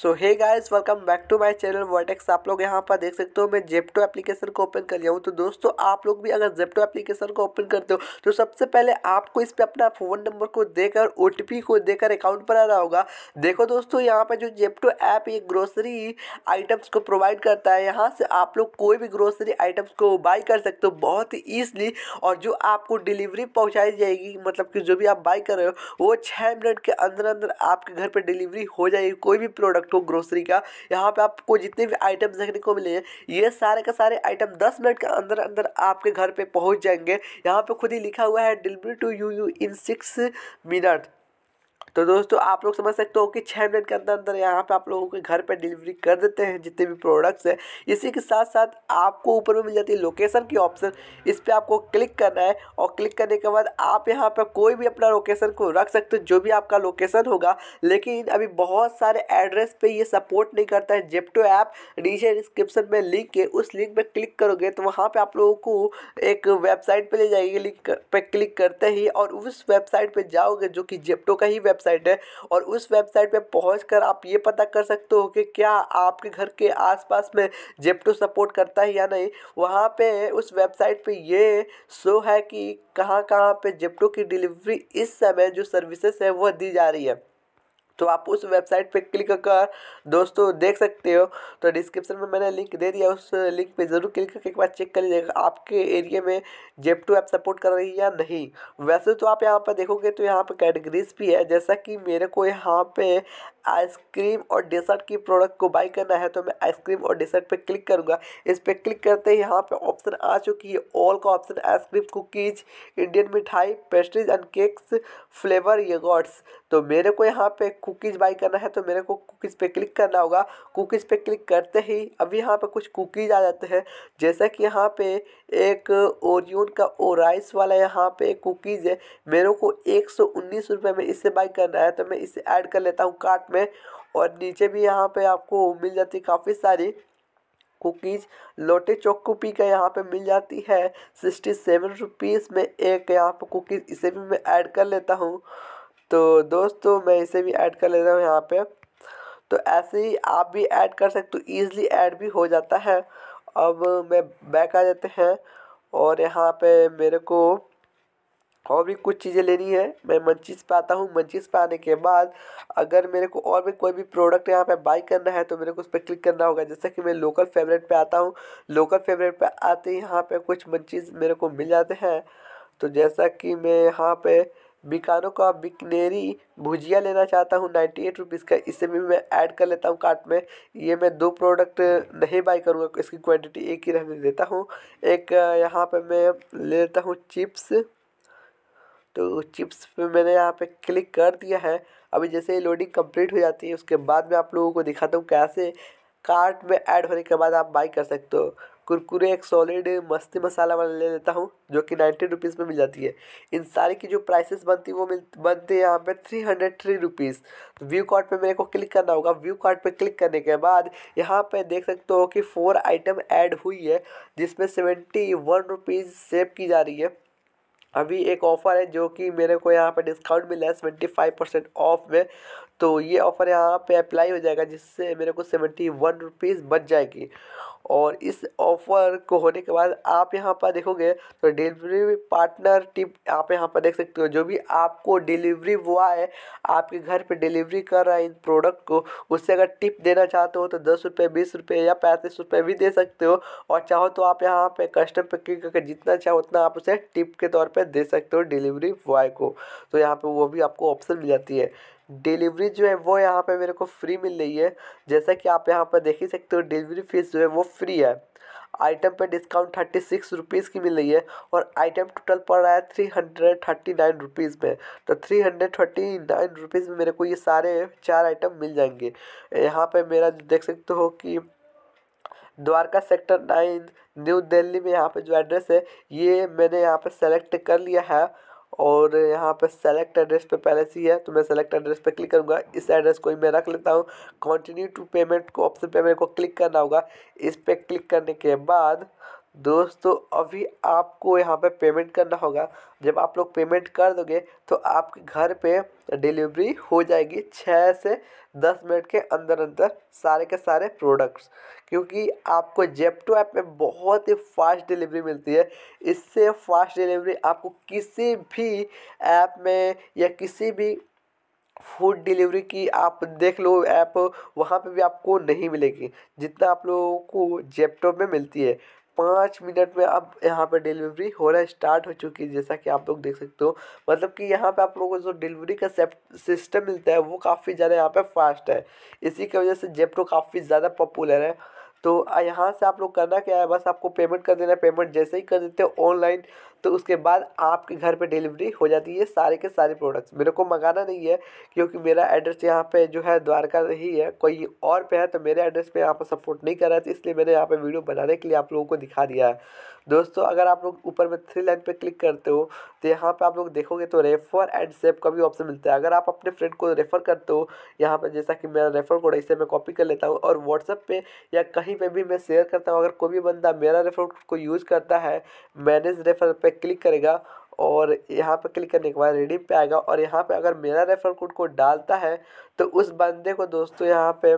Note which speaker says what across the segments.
Speaker 1: so hey guys welcome back to my channel vertex आप लोग यहाँ पर देख सकते हो मैं जेप्टो एप्लीकेशन को ओपन कर लिया हूँ तो दोस्तों आप लोग भी अगर जेप्टो एप्लीकेशन को ओपन करते हो तो सबसे पहले आपको इस पर अपना फ़ोन नंबर को देकर ओ को देकर अकाउंट पर आना होगा देखो दोस्तों यहाँ पर जो जेप्टो ऐप ये ग्रोसरी आइटम्स को प्रोवाइड करता है यहाँ से आप लोग कोई भी ग्रोसरी आइटम्स को बाई कर सकते हो बहुत ही ईजली और जो आपको डिलीवरी पहुँचाई जाएगी मतलब कि जो भी आप बाई कर रहे हो वो छः मिनट के अंदर अंदर आपके घर पर डिलीवरी हो जाएगी कोई भी प्रोडक्ट प्रोडक्ट हो ग्रोसरी का यहाँ पे आपको जितने भी आइटम्स देखने को मिले हैं ये सारे के सारे आइटम दस मिनट के अंदर अंदर आपके घर पे पहुँच जाएंगे यहाँ पर खुद ही लिखा हुआ है delivery to you you in six minute तो दोस्तों आप लोग समझ सकते हो कि छः मिनट के अंदर अंदर यहाँ पे आप लोगों के घर पे डिलीवरी कर देते हैं जितने भी प्रोडक्ट्स हैं इसी के साथ साथ आपको ऊपर में मिल जाती है लोकेशन की ऑप्शन इस पर आपको क्लिक करना है और क्लिक करने के बाद आप यहाँ पर कोई भी अपना लोकेशन को रख सकते हो जो भी आपका लोकेशन होगा लेकिन अभी बहुत सारे एड्रेस पर ये सपोर्ट नहीं करता है जेप्टो ऐप नीचे डिस्क्रिप्शन में लिंक है उस लिंक पर क्लिक करोगे तो वहाँ पर आप लोगों को एक वेबसाइट पर ले जाएगी लिंक पर क्लिक करते ही और उस वेबसाइट पर जाओगे जो कि जेप्टो का ही वेबसाइट वेबसाइट है और उस वेबसाइट पे कर आप ये पता कर सकते हो कि क्या आपके घर के आसपास में जेप्टो सपोर्ट करता है या नहीं वहाँ पे उस वेबसाइट पे ये शो है कि कहाँ कहाँ पे जेप्टो की डिलीवरी इस समय जो सर्विसेज है वह दी जा रही है तो आप उस वेबसाइट पे क्लिक कर दोस्तों देख सकते हो तो डिस्क्रिप्शन में मैंने लिंक दे दिया उस लिंक पे ज़रूर क्लिक करके एक बार चेक कर लीजिएगा आपके एरिया में टू ऐप सपोर्ट कर रही है या नहीं वैसे तो आप यहाँ पर देखोगे तो यहाँ पर कैटेगरीज भी है जैसा कि मेरे को यहाँ पे आइसक्रीम और डेसर्ट की प्रोडक्ट को बाई करना है तो मैं आइसक्रीम और डेसर्ट पर क्लिक करूँगा इस पर क्लिक करते ही यहाँ पर ऑप्शन आ चुकी है ऑल का option ice cream cookies Indian mithai pastries and cakes flavour yoghurts तो मेरे को यहाँ पे कुकीज़ बाई करना है तो मेरे को कुकीज़ पे क्लिक करना होगा कुकीज़ पे क्लिक करते ही अभी यहाँ पे कुछ कुकीज़ आ जाते हैं जैसा कि यहाँ पे एक ओरियन का राइस वाला यहाँ पे कुकीज़ है मेरे को एक सौ उन्नीस रुपये में इसे बाई करना है तो मैं इसे ऐड कर लेता हूँ कार्ट में और नीचे भी यहाँ पर आपको मिल जाती काफ़ी सारी कुकीज़ लोटे चौकुपी का यहाँ पे मिल जाती है सिक्सटी सेवन रुपीज़ में एक यहाँ पे कुकीज़ इसे भी मैं ऐड कर लेता हूँ तो दोस्तों मैं इसे भी ऐड कर लेता हूँ यहाँ पे तो ऐसे ही आप भी ऐड कर सकते हो ईज़िली ऐड भी हो जाता है अब मैं बैक आ जाते हैं और यहाँ पे मेरे को और भी कुछ चीज़ें लेनी है मैं मंचीज पे आता हूँ मंचीज पे आने के बाद अगर मेरे को और भी कोई भी प्रोडक्ट यहाँ पे बाई करना है तो मेरे को उस पर क्लिक करना होगा जैसे कि मैं लोकल फेवरेट पे आता हूँ लोकल फेवरेट पे आते ही यहाँ पे कुछ मंचीज मेरे को मिल जाते हैं तो जैसा कि मैं यहाँ पे बिकानो का बिकनेरी भुजिया लेना चाहता हूँ नाइन्टी एट रुपीज़ का इसे भी मैं ऐड कर लेता हूँ कार्ट में ये मैं दो प्रोडक्ट नहीं बाई करूँगा इसकी क्वांटिटी एक ही रहने देता हूँ एक यहाँ पे मैं ले लेता हूँ चिप्स तो चिप्स पे मैंने यहाँ पे क्लिक कर दिया है अभी जैसे लोडिंग कम्प्लीट हो जाती है उसके बाद मैं आप लोगों को दिखाता हूँ कैसे कार्ट में ऐड होने के बाद आप बाई कर सकते हो कुरकुरे एक सॉलिड मस्ती मसाला वाला ले लेता हूँ जो कि नाइन्टी रुपीज़ में मिल जाती है इन सारी की जो प्राइसेस बनती है वो मिल बनती है यहाँ पे थ्री हंड्रेड थ्री रुपीज़ तो व्यू कार्ड पे मेरे को क्लिक करना होगा व्यू कार्ड पे क्लिक करने के बाद यहाँ पे देख सकते हो कि फोर आइटम ऐड हुई है जिसमें सेवेंटी वन रुपीज़ सेव की जा रही है अभी एक ऑफ़र है जो कि मेरे को यहाँ पर डिस्काउंट मिला है सेवेंटी फाइव परसेंट ऑफ में तो ये ऑफ़र यहाँ पर अप्लाई हो जाएगा जिससे मेरे को सेवेंटी वन रुपीज़ बच जाएगी और इस ऑफ़र को होने के बाद आप यहाँ पर देखोगे तो डिलीवरी पार्टनर टिप आप यहाँ पर देख सकते हो जो भी आपको डिलीवरी बॉय है आपके घर पे डिलीवरी कर रहा है इन प्रोडक्ट को उससे अगर टिप देना चाहते हो तो दस रुपये बीस रुपये या पैंतीस रुपये भी दे सकते हो और चाहो तो आप यहाँ पे कस्टम पर क्लिक करके जितना चाहो उतना आप उसे टिप के तौर पर दे सकते हो डिलीवरी बॉय को तो यहाँ पर वो भी आपको ऑप्शन मिल जाती है डिलीवरी जो है वो यहाँ पे मेरे को फ्री मिल रही है जैसा कि आप यहाँ पर देख ही सकते हो डिलीवरी फीस जो है वो फ्री है आइटम पे डिस्काउंट थर्टी सिक्स रुपीज़ की मिल रही है और आइटम टोटल पड़ रहा है three hundred thirty nine rupees में तो three hundred thirty nine rupees में मेरे को ये सारे चार आइटम मिल जाएंगे यहाँ पे मेरा देख सकते हो कि Dwarka sector nine New Delhi में यहाँ पे जो एड्रेस है ये मैंने यहाँ पर सेलेक्ट कर लिया है और यहाँ पे सेलेक्ट एड्रेस पे पहले से ही है तो मैं सेलेक्ट एड्रेस पे क्लिक करूँगा इस एड्रेस को ही मैं रख लेता हूँ कंटिन्यू टू पेमेंट को ऑप्शन पे मेरे को क्लिक करना होगा इस पर क्लिक करने के बाद दोस्तों अभी आपको यहाँ पे पेमेंट करना होगा जब आप लोग पेमेंट कर दोगे तो आपके घर पे डिलीवरी हो जाएगी छः से दस मिनट के अंदर अंदर सारे के सारे प्रोडक्ट्स क्योंकि आपको जेप्टो ऐप में बहुत ही फास्ट डिलीवरी मिलती है इससे फास्ट डिलीवरी आपको किसी भी ऐप में या किसी भी फूड डिलीवरी की आप देख लो ऐप वहाँ पे भी आपको नहीं मिलेगी जितना आप लोगों को जेप्टो में मिलती है पाँच मिनट में अब यहाँ पे डिलीवरी होना स्टार्ट हो चुकी है जैसा कि आप लोग देख सकते हो मतलब कि यहाँ पे आप लोगों को जो डिलीवरी का सिस्टम मिलता है वो काफ़ी ज़्यादा यहाँ पे फास्ट है इसी की वजह से जेप्टो काफ़ी ज़्यादा पॉपुलर है तो यहाँ से आप लोग करना क्या है बस आपको पेमेंट कर देना पेमेंट जैसे ही कर देते हो ऑनलाइन तो उसके बाद आपके घर पे डिलीवरी हो जाती है सारे के सारे प्रोडक्ट्स मेरे को मंगाना नहीं है क्योंकि मेरा एड्रेस यहाँ पे जो है द्वारका नहीं है कोई और पे है तो मेरे एड्रेस पे यहाँ पर सपोर्ट नहीं कर रहा है इसलिए मैंने यहाँ पर वीडियो बनाने के लिए आप लोगों को दिखा दिया है दोस्तों अगर आप लोग ऊपर में थ्री लाइन पर क्लिक करते हो तो यहाँ पर आप लोग देखोगे तो रेफर एंड सेव का भी ऑप्शन मिलता है अगर आप अपने फ्रेंड को रेफ़र करते हो यहाँ पर जैसा कि मेरा रेफ़र कोड इसे मैं कॉपी कर लेता हूँ और व्हाट्सअप पे या कहीं पर भी मैं शेयर करता हूँ अगर कोई भी बंदा मेरा रेफ़र को यूज़ करता है मैनेज रेफ़र पे क्लिक करेगा और यहाँ पर क्लिक करने के बाद रेडीम पे आएगा और यहाँ पे अगर मेरा रेफर कोड को डालता है तो उस बंदे को दोस्तों यहाँ पे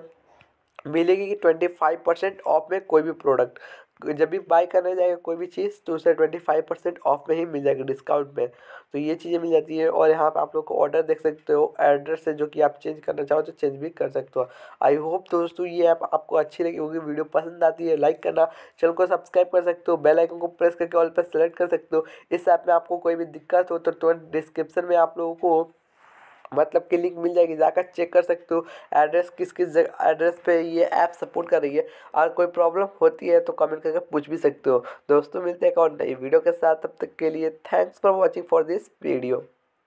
Speaker 1: मिलेगी कि ट्वेंटी फाइव परसेंट ऑफ में कोई भी प्रोडक्ट जब भी बाई करने जाएगा कोई भी चीज़ तो उसे ट्वेंटी फाइव परसेंट ऑफ में ही मिल जाएगा डिस्काउंट में तो ये चीज़ें मिल जाती है और यहाँ पर आप लोग को ऑर्डर देख सकते हो एड्रेस से जो कि आप चेंज करना चाहो तो चेंज भी कर सकते हो आई होप दोस्तों ये ऐप आप, आपको अच्छी लगी होगी वीडियो पसंद आती है लाइक करना चैनल को सब्सक्राइब कर सकते हो बेल आइकन को प्रेस करके ऑल पर सेलेक्ट कर सकते हो इस ऐप में आपको कोई भी दिक्कत हो तो तुरंत डिस्क्रिप्शन में आप लोगों को मतलब कि लिंक मिल जाएगी जाकर चेक कर सकते हो एड्रेस किस किस जगह एड्रेस पे ये ऐप सपोर्ट कर रही है और कोई प्रॉब्लम होती है तो कमेंट करके पूछ भी सकते हो दोस्तों मिलते हैं एक और नई वीडियो के साथ तब तक के लिए thanks for watching for this video